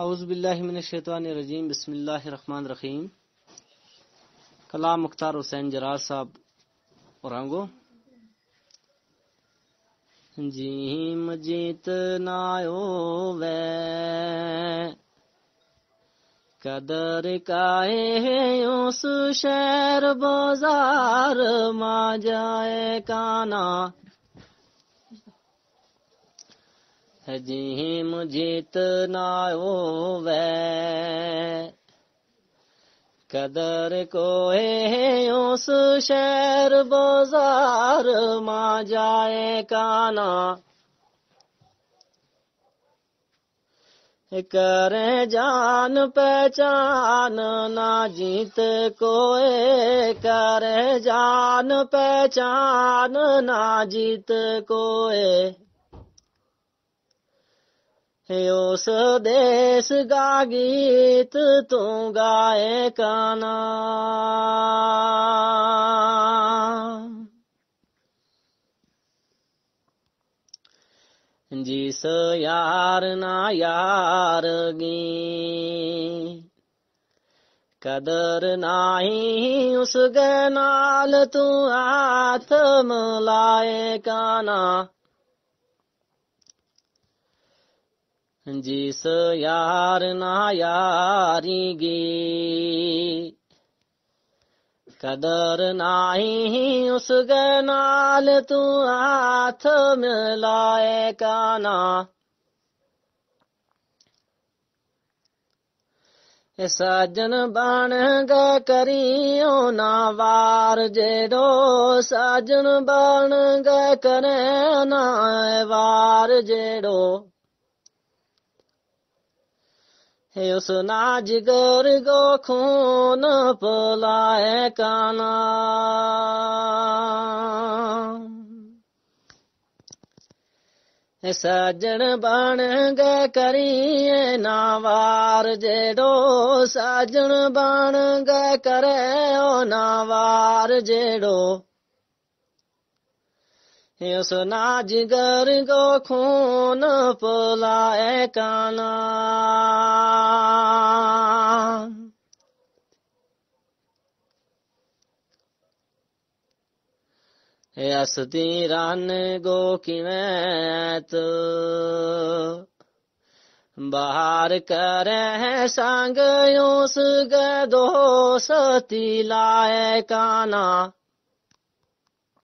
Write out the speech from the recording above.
अउज़बिल्लिमिनशैतवानरजीम बसमीम कलाम मुख्तार हुसैन जरार साहब औरंगो जीम जीत नायो वे कदर काहे उस शहर बाजार मा जाए काना जी मुजित नाओ वै कदर को उस शहर बाजार मा जाए काना करे जान पहचान ना जीत कोए करे जान पहचान ना जीत कोए उस देश का गीत तू गाए काना जिस यार ना यार गी कदर नाही उस नाल तू आत्म लाए काना ਜਿਸ ਯਾਰ ਨਾ ਯਾਰੀ ਗੀ ਕਦਰ ਨਹੀਂ ਉਸ ਗ ਨਾਲ ਤੂੰ ਆਥ ਮਿਲਾਏ ਕਾਨਾ ਸਾਜਨ ਬਣ ਗਾ ਕਰੀਓ ਨਾ ਵਾਰ ਜਿਹੜੋ ਸਾਜਨ ਬਣ ਗਾ ਕਰੇ ਨਾ ਵਾਰ ਜਿਹੜੋ हे उस नाज गोर गो खून पलाए काना ਸਾਜਣ ਬਣ ਗਏ ਕਰੀਏ ਨਾ ਵਾਰ ਜਿਹੜੋ ਸਾਜਣ ਬਣ ਗਏ ਕਰੇ ਉਹ ਨਾ ਵਾਰ ਜਿਹੜੋ इस नाजगर गो खून पलाए काना हसती रान गो कि तो बाहर करे संग उस गो सती लाए काना